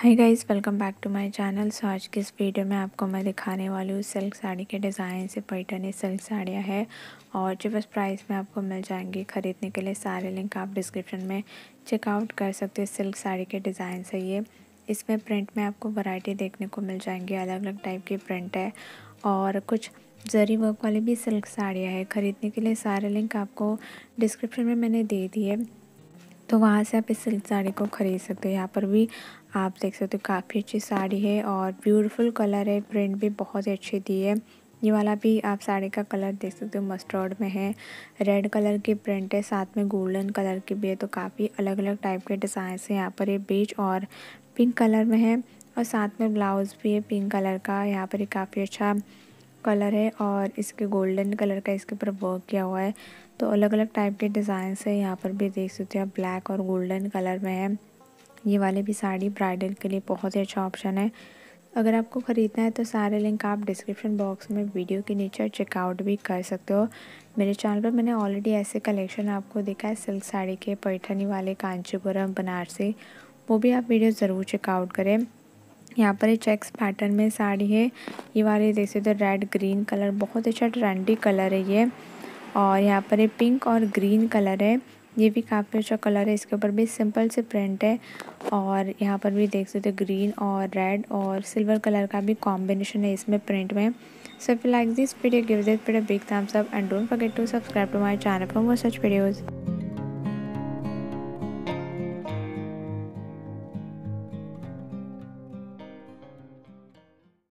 hi guys welcome back to my channel so आज के इस वीडियो में आपको मैं दिखाने वाली हूँ सिल्क साड़ी के डिज़ाइन से पैटर्न सिल्क साड़ियाँ है और जो बस प्राइस में आपको मिल जाएंगी ख़रीदने के लिए सारे लिंक आप डिस्क्रिप्शन में चेकआउट कर सकते हो सिल्क साड़ी के डिज़ाइन से ये इसमें प्रिंट में आपको वराइटी देखने को मिल जाएंगी अलग अलग टाइप की प्रिंट है और कुछ जरी वर्क वाली भी सिल्क साड़ियाँ है ख़रीदने के लिए सारे लिंक आपको डिस्क्रिप्शन में मैंने दे दिए तो वहाँ से आप इस सिल्क साड़ी को ख़रीद सकते हो यहाँ पर भी आप देख सकते हो काफ़ी अच्छी साड़ी है और ब्यूटीफुल कलर है प्रिंट भी बहुत ही अच्छी दी है ये वाला भी आप साड़ी का कलर देख सकते हो मस्टर्ड में है रेड कलर की प्रिंट है साथ में गोल्डन कलर की भी है तो काफ़ी अलग अलग टाइप के डिजाइन है यहाँ पर ये बीच और पिंक कलर में है और साथ में ब्लाउज़ भी है पिंक कलर का यहाँ पर ये काफ़ी अच्छा कलर है और इसके गोल्डन कलर का इसके ऊपर वर्क किया हुआ है तो अलग अलग टाइप के डिज़ाइंस है यहाँ पर भी देख सकते हो आप ब्लैक और गोल्डन कलर में है ये वाले भी साड़ी ब्राइडल के लिए बहुत ही अच्छा ऑप्शन है अगर आपको ख़रीदना है तो सारे लिंक आप डिस्क्रिप्शन बॉक्स में वीडियो के नीचे चेकआउट भी कर सकते हो मेरे चैनल पर मैंने ऑलरेडी ऐसे कलेक्शन आपको देखा है सिल्क साड़ी के पैठनी वाले कांचीपुरम बनारसी वो भी आप वीडियो ज़रूर चेकआउट करें यहाँ पर ये चेक्स पैटर्न में साड़ी है ये वाली देख सकते हो रेड ग्रीन कलर बहुत अच्छा ट्रेंडी कलर है ये और यहाँ पर ये पिंक और ग्रीन कलर है ये भी काफ़ी अच्छा कलर है इसके ऊपर भी सिंपल से प्रिंट है और यहाँ पर भी देख सकते हो ग्रीन और रेड और सिल्वर कलर का भी कॉम्बिनेशन है इसमें प्रिंट में so if like this video give this video big thumbs up and don't forget to subscribe to my channel for more such videos